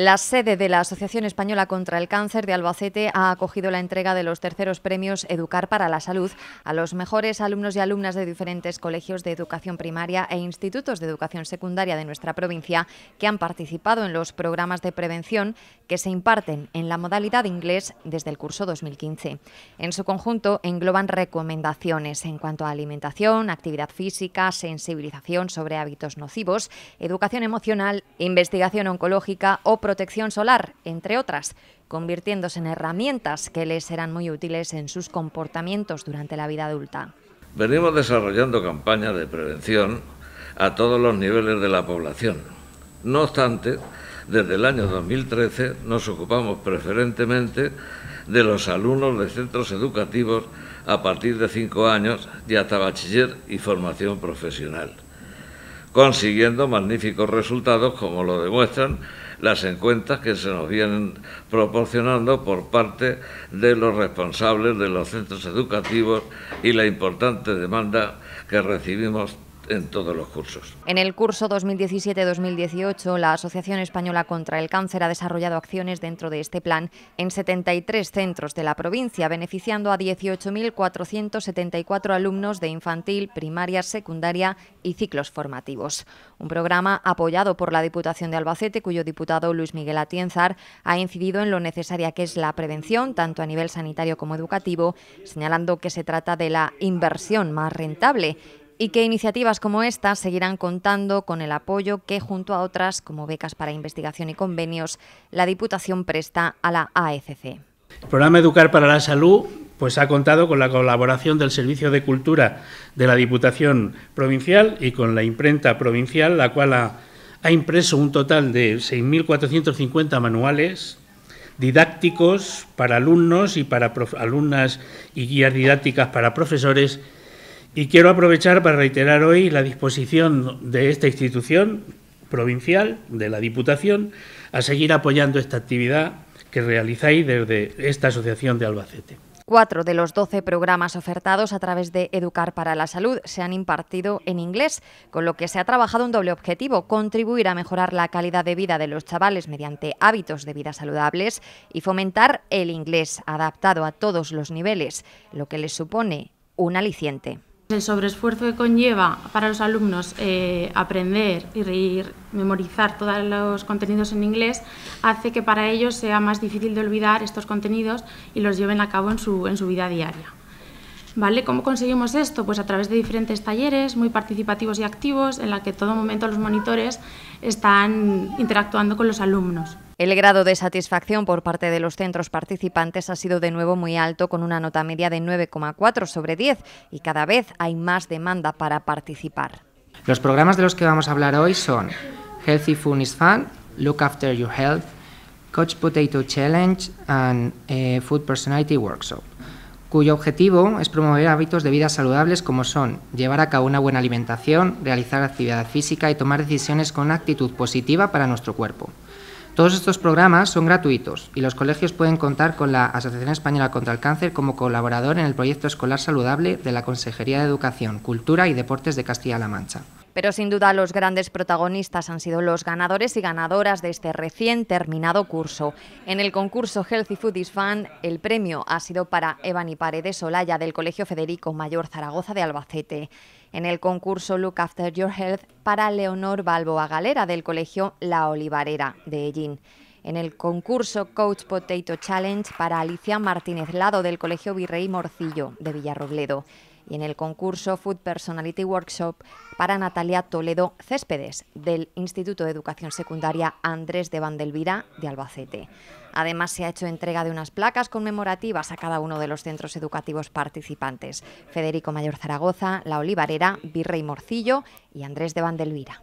La sede de la Asociación Española contra el Cáncer de Albacete ha acogido la entrega de los terceros premios Educar para la Salud a los mejores alumnos y alumnas de diferentes colegios de educación primaria e institutos de educación secundaria de nuestra provincia que han participado en los programas de prevención que se imparten en la modalidad inglés desde el curso 2015. En su conjunto engloban recomendaciones en cuanto a alimentación, actividad física, sensibilización sobre hábitos nocivos, educación emocional, investigación oncológica o protección solar, entre otras, convirtiéndose en herramientas que les serán muy útiles en sus comportamientos durante la vida adulta. Venimos desarrollando campañas de prevención a todos los niveles de la población. No obstante, desde el año 2013 nos ocupamos preferentemente de los alumnos de centros educativos a partir de cinco años y hasta bachiller y formación profesional consiguiendo magníficos resultados como lo demuestran las encuestas que se nos vienen proporcionando por parte de los responsables de los centros educativos y la importante demanda que recibimos en todos los cursos. En el curso 2017-2018, la Asociación Española contra el Cáncer ha desarrollado acciones dentro de este plan en 73 centros de la provincia, beneficiando a 18.474 alumnos de infantil, primaria, secundaria y ciclos formativos. Un programa apoyado por la Diputación de Albacete, cuyo diputado Luis Miguel Atienzar ha incidido en lo necesaria que es la prevención, tanto a nivel sanitario como educativo, señalando que se trata de la inversión más rentable y que iniciativas como esta seguirán contando con el apoyo que, junto a otras como becas para investigación y convenios, la Diputación presta a la AFC. El programa Educar para la Salud pues ha contado con la colaboración del Servicio de Cultura de la Diputación Provincial y con la imprenta provincial, la cual ha, ha impreso un total de 6.450 manuales didácticos para alumnos y para alumnas y guías didácticas para profesores y quiero aprovechar para reiterar hoy la disposición de esta institución provincial, de la Diputación, a seguir apoyando esta actividad que realizáis desde esta Asociación de Albacete. Cuatro de los doce programas ofertados a través de Educar para la Salud se han impartido en inglés, con lo que se ha trabajado un doble objetivo, contribuir a mejorar la calidad de vida de los chavales mediante hábitos de vida saludables y fomentar el inglés adaptado a todos los niveles, lo que les supone un aliciente el sobreesfuerzo que conlleva para los alumnos eh, aprender y reír, memorizar todos los contenidos en inglés hace que para ellos sea más difícil de olvidar estos contenidos y los lleven a cabo en su, vida diaria. ¿Vale? ¿Cómo conseguimos esto? Pues a través de diferentes talleres muy participativos y activos en la que todo momento los monitores están interactuando con los alumnos. El grado de satisfacción por parte de los centros participantes ha sido de nuevo muy alto, con una nota media de 9,4 sobre 10, y cada vez hay más demanda para participar. Los programas de los que vamos a hablar hoy son Healthy Food is Fun, Look After Your Health, Coach Potato Challenge and eh, Food Personality Workshop, cuyo objetivo es promover hábitos de vida saludables como son llevar a cabo una buena alimentación, realizar actividad física y tomar decisiones con actitud positiva para nuestro cuerpo. Todos estos programas son gratuitos y los colegios pueden contar con la Asociación Española contra el Cáncer como colaborador en el proyecto escolar saludable de la Consejería de Educación, Cultura y Deportes de Castilla-La Mancha. Pero sin duda los grandes protagonistas han sido los ganadores y ganadoras de este recién terminado curso. En el concurso Healthy Food is Fun, el premio ha sido para y Paredes Solaya del Colegio Federico Mayor Zaragoza de Albacete. En el concurso Look After Your Health para Leonor Balboa Galera del Colegio La Olivarera de Ellín en el concurso Coach Potato Challenge para Alicia Martínez Lado del Colegio Virrey Morcillo de Villarrobledo y en el concurso Food Personality Workshop para Natalia Toledo Céspedes del Instituto de Educación Secundaria Andrés de Vandelvira de Albacete. Además, se ha hecho entrega de unas placas conmemorativas a cada uno de los centros educativos participantes. Federico Mayor Zaragoza, La Olivarera, Virrey Morcillo y Andrés de Vandelvira.